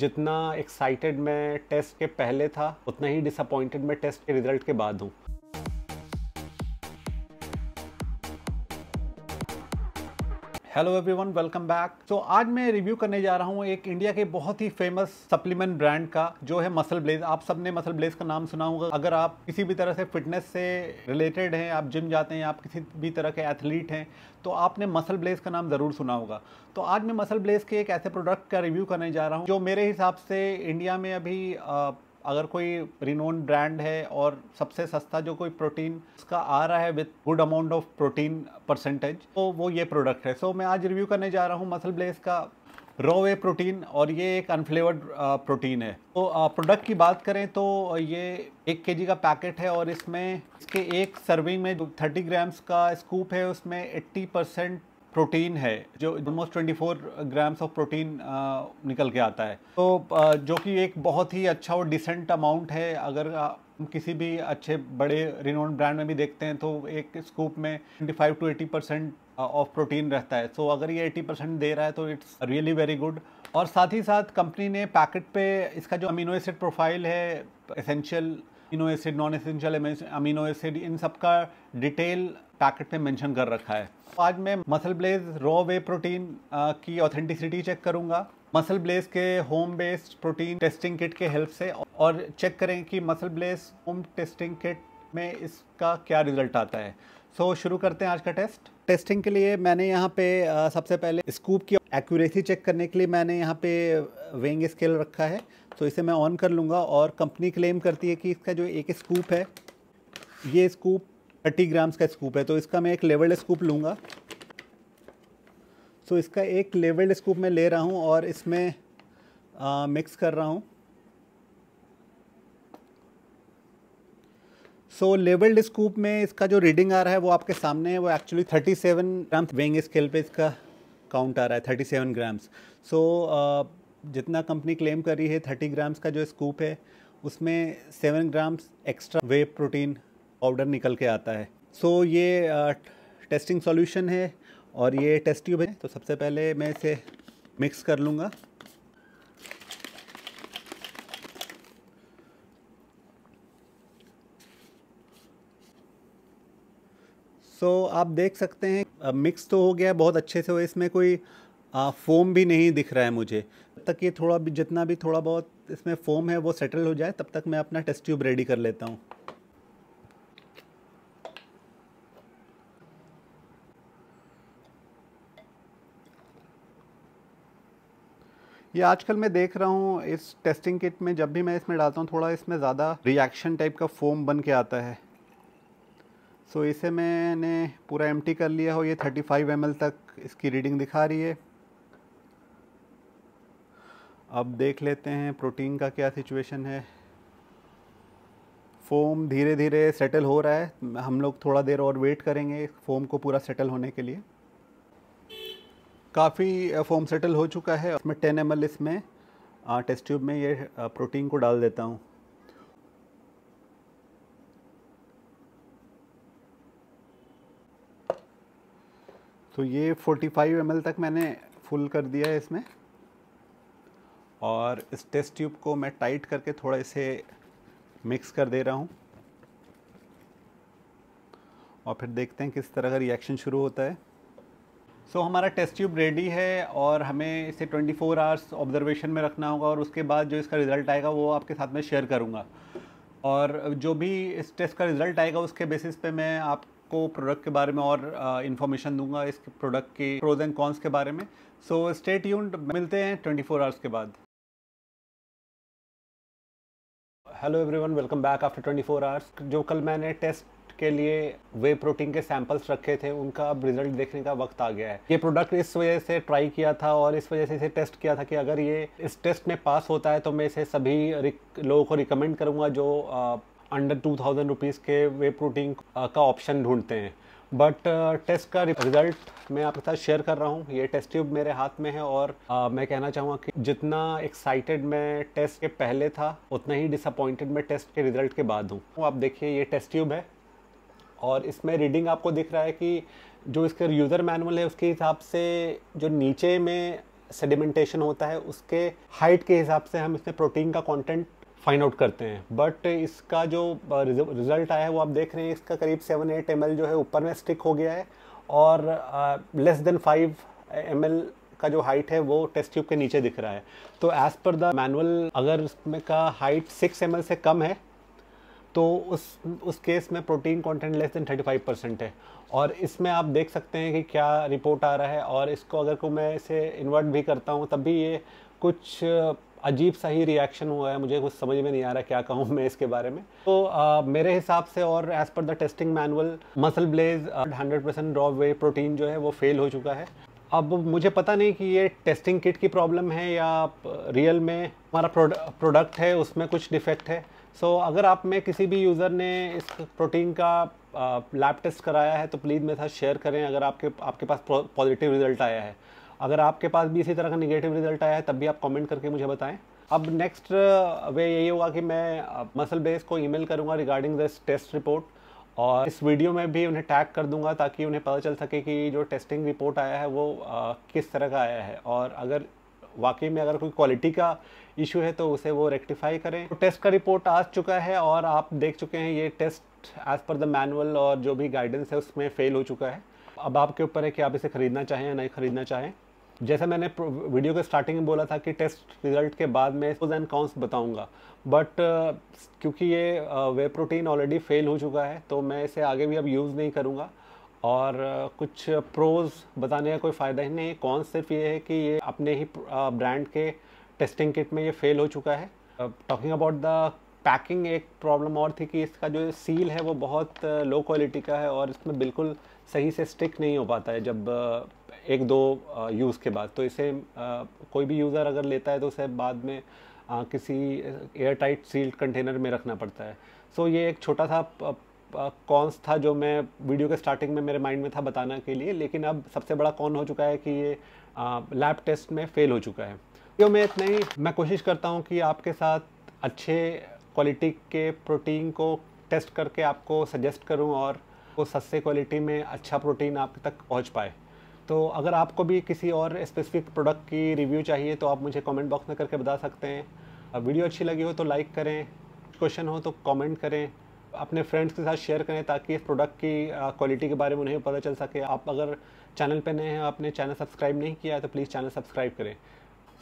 जितना एक्साइटेड मैं टेस्ट के पहले था उतना ही डिसअपॉइंटेड मैं टेस्ट के रिजल्ट के बाद हूँ हेलो एवरीवन वेलकम बैक तो आज मैं रिव्यू करने जा रहा हूँ एक इंडिया के बहुत ही फेमस सप्लीमेंट ब्रांड का जो है मसल ब्लेज आप सबने मसल ब्लेज का नाम सुना होगा अगर आप किसी भी तरह से फिटनेस से रिलेटेड हैं आप जिम जाते हैं आप किसी भी तरह के एथलीट हैं तो आपने मसल ब्लेज का नाम ज़रूर सुना होगा तो आज मैं मसल ब्लेज के एक ऐसे प्रोडक्ट का रिव्यू करने जा रहा हूँ जो मेरे हिसाब से इंडिया में अभी आ, अगर कोई रिनोन ब्रांड है और सबसे सस्ता जो कोई प्रोटीन उसका आ रहा है with good amount of protein percentage तो वो ये प्रोडक्ट है सो so, मैं आज रिव्यू करने जा रहा हूँ मसल ब्लेस का रोवे वे प्रोटीन और ये एक अनफ्लेवर्ड प्रोटीन है तो प्रोडक्ट की बात करें तो ये एक के का पैकेट है और इसमें इसके एक सर्विंग में जो थर्टी ग्राम्स का स्कूप है उसमें एट्टी परसेंट प्रोटीन है जो ऑलमोस्ट 24 ग्राम्स ऑफ प्रोटीन निकल के आता है तो जो कि एक बहुत ही अच्छा और डिसेंट अमाउंट है अगर हम किसी भी अच्छे बड़े रिनोन ब्रांड में भी देखते हैं तो एक स्कूप में 25 टू 80 परसेंट ऑफ प्रोटीन रहता है सो so, अगर ये 80 परसेंट दे रहा है तो इट्स रियली वेरी गुड और साथ ही साथ कंपनी ने पैकेट पे इसका जो अमीनो एसिड प्रोफाइल है essential amino acid non essential amino acid इन सब का डिटेल पैकेट में मेंशन कर रखा है आज मैं MuscleBlaze raw whey protein की ऑथेंटिसिटी चेक करूंगा मसल ब्लेज के home based protein testing kit के हेल्प से और चेक करें कि MuscleBlaze home testing kit में इसका क्या रिजल्ट आता है सो so, शुरू करते हैं आज का टेस्ट टेस्टिंग के लिए मैंने यहाँ पे सबसे पहले स्कूप की एक्यूरेसी चेक करने के लिए मैंने यहाँ पे वेइंग स्केल रखा है तो इसे मैं ऑन कर लूँगा और कंपनी क्लेम करती है कि इसका जो एक स्कूप है ये स्कूप थर्टी ग्राम्स का स्कूप है तो इसका मैं एक लेवल्ड स्कूप लूँगा सो इसका एक लेवल्ड स्कूप मैं ले रहा हूँ और इसमें आ, मिक्स कर रहा हूँ सो लेवल्ड स्कूप में इसका जो रीडिंग आ रहा है वो आपके सामने है वो एक्चुअली 37 ग्राम्स वेइंग स्केल पे इसका काउंट आ रहा है 37 ग्राम्स सो so, uh, जितना कंपनी क्लेम कर रही है थर्टी ग्राम्स का जो स्कूप है उसमें seven grams extra whey protein powder निकल के आता है सो so, ये आ, टेस्टिंग सॉल्यूशन है और ये टेस्ट ट्यूब है तो सबसे पहले मैं इसे मिक्स कर लूँगा सो आप देख सकते हैं मिक्स तो हो गया बहुत अच्छे से हो इसमें कोई आ, फोम भी नहीं दिख रहा है मुझे तब तक ये थोड़ा भी जितना भी थोड़ा बहुत इसमें फोम है वो सेटल हो जाए तब तक मैं अपना टेस्ट ट्यूब रेडी कर लेता हूँ ये आजकल मैं देख रहा हूँ इस टेस्टिंग किट में जब भी मैं इसमें डालता हूँ थोड़ा इसमें ज़्यादा रिएक्शन टाइप का फोम बन के आता है सो so, इसे मैंने पूरा एम्प्टी कर लिया हो ये 35 फाइव तक इसकी रीडिंग दिखा रही है अब देख लेते हैं प्रोटीन का क्या सिचुएशन है फोम धीरे धीरे सेटल हो रहा है हम लोग थोड़ा देर और वेट करेंगे फोम को पूरा सेटल होने के लिए काफ़ी फोम सेटल हो चुका है उसमें टेन एम एल इसमें टेस्ट ट्यूब में ये प्रोटीन को डाल देता हूँ तो ये 45 एम तक मैंने फुल कर दिया है इसमें और इस टेस्ट ट्यूब को मैं टाइट करके थोड़ा इसे मिक्स कर दे रहा हूँ और फिर देखते हैं किस तरह का रिएक्शन शुरू होता है सो so, हमारा टेस्ट ट्यूब रेडी है और हमें इसे 24 फोर आवर्स ऑब्जर्वेशन में रखना होगा और उसके बाद जो इसका रिज़ल्ट आएगा वो आपके साथ में शेयर करूँगा और जो भी इस टेस्ट का रिज़ल्ट आएगा उसके बेसिस पे मैं आपको प्रोडक्ट के बारे में और इन्फॉर्मेशन दूंगा इस प्रोडक्ट के प्रोज एंड कॉन्स के बारे में सो स्टेट यून मिलते हैं ट्वेंटी फोर आवर्स के बाद hello everyone welcome back after 24 hours जो कल मैंने टेस्ट के लिए वे प्रोटीन के सैंपल्स रखे थे उनका अब रिजल्ट देखने का वक्त आ गया है ये प्रोडक्ट इस वजह से ट्राई किया था और इस वजह से इसे टेस्ट किया था कि अगर ये इस टेस्ट में पास होता है तो मैं इसे सभी लोगों को रिकमेंड करूँगा जो अंडर टू थाउजेंड रुपीज़ के वे प्रोटीन का ऑप्शन ढूंढते हैं बट टेस्ट uh, का रिजल्ट मैं आपके साथ शेयर कर रहा हूँ ये टेस्ट ट्यूब मेरे हाथ में है और आ, uh, मैं कहना चाहूँगा कि जितना एक्साइटेड मैं टेस्ट के पहले था उतना ही डिसअपॉइंटेड मैं टेस्ट के रिजल्ट के बाद हूँ तो आप देखिए ये टेस्ट ट्यूब है और इसमें रीडिंग आपको दिख रहा है कि जो इसका यूज़र मैनुअल है उसके हिसाब से जो नीचे में सेडिमेंटेशन होता है उसके हाइट के हिसाब से हम इसमें प्रोटीन का कंटेंट फाइंड आउट करते हैं बट इसका जो रिज़ल्ट uh, आया है वो आप देख रहे हैं इसका करीब सेवन एट एम जो है ऊपर में स्टिक हो गया है और लेस देन फाइव एम का जो हाइट है वो टेस्ट ट्यूब के नीचे दिख रहा है तो एज़ पर द मैनुअल अगर उसमें का हाइट सिक्स एम से कम है तो उस उस केस में protein content less than 35 percent है और इसमें आप देख सकते हैं कि क्या रिपोर्ट आ रहा है और इसको अगर को मैं इसे इन्वर्ट भी करता हूँ तब भी ये कुछ अजीब सा ही रिएक्शन हुआ है मुझे कुछ समझ में नहीं आ रहा क्या कहूँ मैं इसके बारे में तो आ, मेरे हिसाब से और as per the testing manual MuscleBlaze hundred percent raw whey protein जो है वो फेल हो चुका है अब मुझे पता नहीं कि ये टेस्टिंग किट की प्रॉब्लम है या रियल में हमारा प्रोडक्ट है उसमें कुछ डिफेक्ट है सो so, अगर आप में किसी भी यूज़र ने इस प्रोटीन का लैब टेस्ट कराया है तो प्लीज़ मेरे साथ शेयर करें अगर आपके आपके पास पॉजिटिव रिजल्ट आया है अगर आपके पास भी इसी तरह का निगेटिव रिजल्ट आया है तब भी आप कॉमेंट करके मुझे बताएं अब नेक्स्ट uh, वे यही होगा कि मैं मसल uh, बेस को ईमेल करूंगा रिगार्डिंग दिस टेस्ट रिपोर्ट और इस वीडियो में भी उन्हें टैग कर दूंगा ताकि उन्हें पता चल सके कि जो टेस्टिंग रिपोर्ट आया है वो आ, uh, किस तरह का आया है और अगर वाकई में अगर कोई क्वालिटी का इशू है तो उसे वो रेक्टिफाई करें तो टेस्ट का रिपोर्ट आ चुका है और आप देख चुके हैं ये test as per the manual और जो भी गाइडेंस है उसमें फेल हो चुका है अब आपके ऊपर है कि आप इसे ख़रीदना चाहें या नहीं ख़रीदना चाहें जैसा मैंने वीडियो के स्टार्टिंग में बोला था कि टेस्ट रिजल्ट के बाद मैं प्रोज एंड कॉन्स बताऊंगा बट uh, क्योंकि ये वे प्रोटीन ऑलरेडी फेल हो चुका है तो मैं इसे आगे भी अब यूज़ नहीं करूँगा और uh, कुछ प्रोज बताने का कोई फ़ायदा ही नहीं कॉन्स सिर्फ ये है कि ये अपने ही ब्रांड uh, के टेस्टिंग किट में ये फेल हो चुका है टॉकिंग अबाउट द पैकिंग एक प्रॉब्लम और थी कि इसका जो सील है वो बहुत लो क्वालिटी का है और इसमें बिल्कुल सही से स्टिक नहीं हो पाता है जब एक दो यूज़ के बाद तो इसे कोई भी यूज़र अगर लेता है तो उसे बाद में किसी एयर टाइट सील्ड कंटेनर में रखना पड़ता है सो ये एक छोटा सा कॉन्स था जो मैं वीडियो के स्टार्टिंग में मेरे माइंड में था बताने के लिए लेकिन अब सबसे बड़ा कौन हो चुका है कि ये लैब टेस्ट में फेल हो चुका है क्यों तो मैं इतना ही मैं कोशिश करता हूँ कि आपके साथ अच्छे क्वालिटी के प्रोटीन को टेस्ट करके आपको सजेस्ट करूं और वो सस्ते क्वालिटी में अच्छा प्रोटीन आप तक पहुंच पाए तो अगर आपको भी किसी और स्पेसिफिक प्रोडक्ट की रिव्यू चाहिए तो आप मुझे कमेंट बॉक्स में करके बता सकते हैं वीडियो अच्छी लगी हो तो लाइक करें क्वेश्चन हो तो कमेंट करें अपने फ्रेंड्स के साथ शेयर करें ताकि इस प्रोडक्ट की क्वालिटी के बारे में उन्हें पता चल सके आप अगर चैनल पर नए हैं आपने चैनल सब्सक्राइब नहीं किया है तो प्लीज़ चैनल सब्सक्राइब करें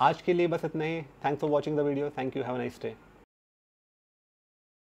आज के लिए बस इतना ही thanks for watching the video thank you have nice day